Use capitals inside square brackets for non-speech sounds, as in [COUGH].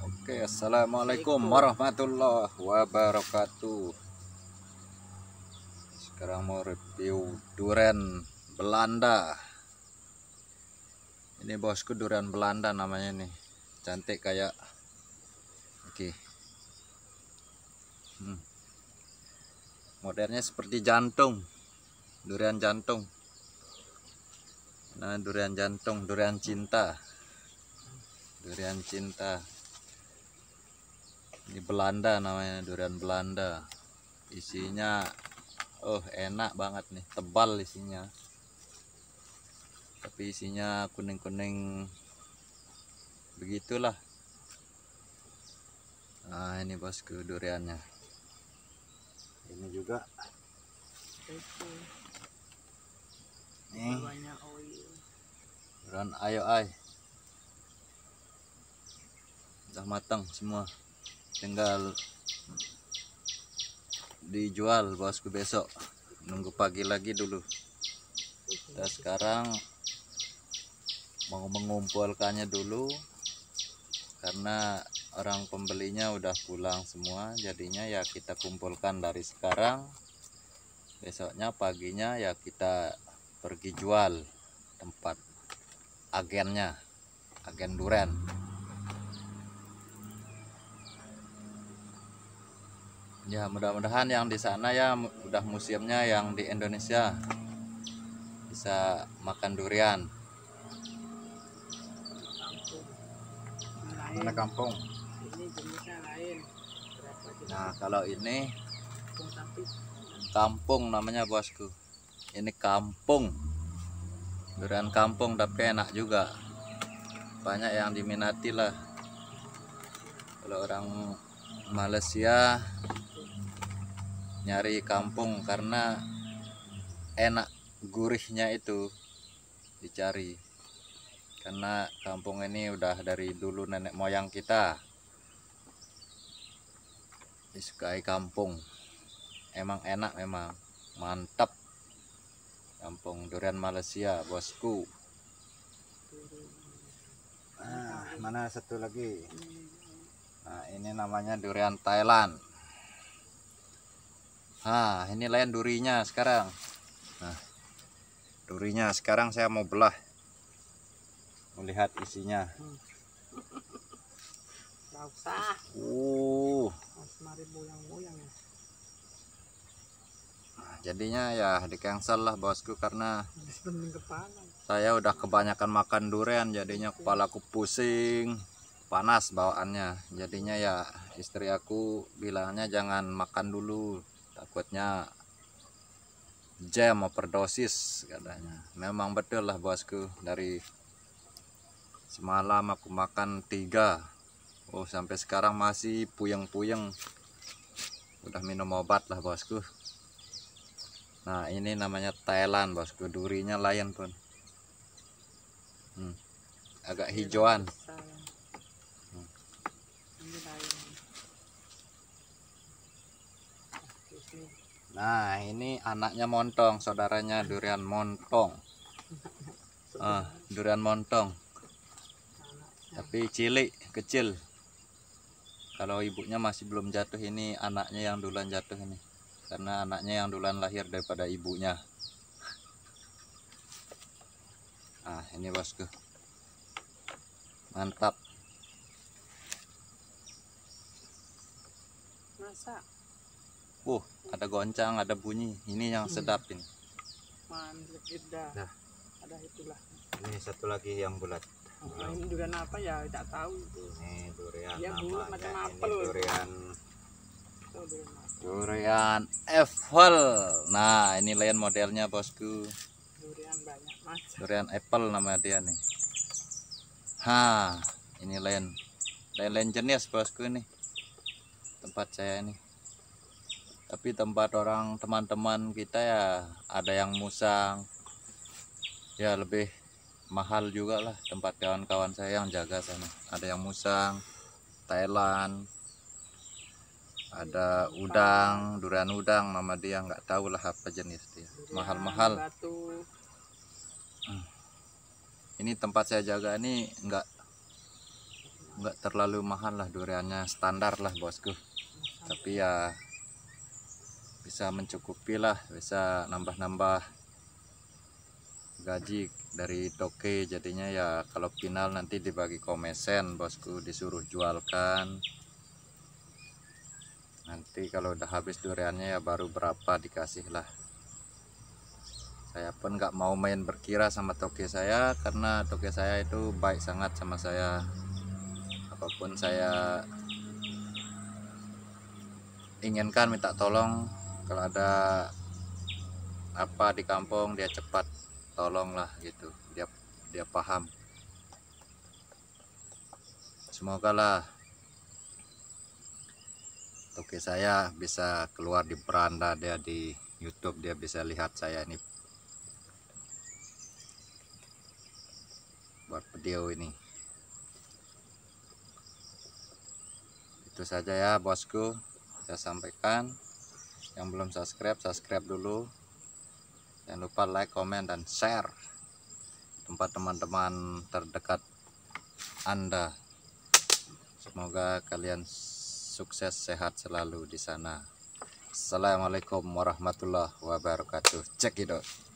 oke assalamualaikum warahmatullahi wabarakatuh sekarang mau review durian Belanda ini bosku durian Belanda namanya nih cantik kayak oke hmm. Modernnya seperti jantung durian jantung nah durian jantung durian cinta durian cinta ini Belanda namanya durian Belanda isinya oh enak banget nih tebal isinya tapi isinya kuning-kuning begitulah nah ini bosku duriannya ini juga ini banyak oil Run ayo ay. Udah matang semua. Tinggal dijual bosku besok. Nunggu pagi lagi dulu. Kita sekarang mau mengumpulkannya dulu karena orang pembelinya udah pulang semua jadinya ya kita kumpulkan dari sekarang besoknya paginya ya kita pergi jual tempat agennya agen duren ya mudah-mudahan yang di sana ya udah musimnya yang di Indonesia bisa makan durian mana kampung nah kalau ini kampung namanya bosku ini kampung durian kampung tapi enak juga banyak yang diminati lah kalau orang Malaysia nyari kampung karena enak gurihnya itu dicari karena kampung ini udah dari dulu nenek moyang kita disukai kampung emang enak memang mantap kampung durian Malaysia bosku nah, mana satu lagi nah ini namanya durian Thailand nah ini lain durinya sekarang nah durinya sekarang saya mau belah melihat isinya Tidak usah. Uh jadinya ya di cancel lah bosku karena saya udah kebanyakan makan durian jadinya kepalaku pusing panas bawaannya jadinya ya istri aku bilangnya jangan makan dulu takutnya jam overdosis katanya memang betul lah bosku dari semalam aku makan tiga Oh sampai sekarang masih puyeng-puyeng udah minum obat lah bosku nah ini namanya Thailand bosku durinya lion pun hmm. agak hijauan hmm. nah ini anaknya montong saudaranya durian montong [LAUGHS] ah, durian montong tapi cilik kecil kalau ibunya masih belum jatuh ini anaknya yang duluan jatuh ini karena anaknya yang duluan lahir daripada ibunya ah ini bosku mantap masak uh ada goncang ada bunyi ini yang hmm. sedap ini nah. ada itulah ini satu lagi yang bulat oh, ini durian apa ya tidak tahu ini durian ya, apa macam nah, apel durian durian apple nah ini lain modelnya bosku durian banyak macam durian apple nama dia nih ha ini lain lain jenis bosku ini. tempat saya ini tapi tempat orang teman-teman kita ya ada yang musang ya lebih mahal juga lah tempat kawan-kawan saya yang jaga sana ada yang musang Thailand ada udang durian udang mama dia nggak tahu lah apa jenis dia mahal-mahal hmm. ini tempat saya jaga ini nggak nggak terlalu mahal lah duriannya standar lah bosku tapi ya bisa mencukupi lah bisa nambah-nambah gaji dari toke jadinya ya kalau final nanti dibagi komesen bosku disuruh jualkan nanti kalau udah habis duriannya ya baru berapa dikasih lah saya pun nggak mau main berkira sama toke saya karena toke saya itu baik sangat sama saya apapun saya inginkan minta tolong kalau ada apa di kampung dia cepat tolong lah gitu dia dia paham semoga lah Oke saya bisa keluar di beranda dia di YouTube dia bisa lihat saya ini buat video ini itu saja ya bosku saya sampaikan yang belum subscribe subscribe dulu jangan lupa like comment dan share tempat teman-teman terdekat anda semoga kalian sukses sehat selalu di sana. Assalamualaikum warahmatullahi wabarakatuh. Cekidot.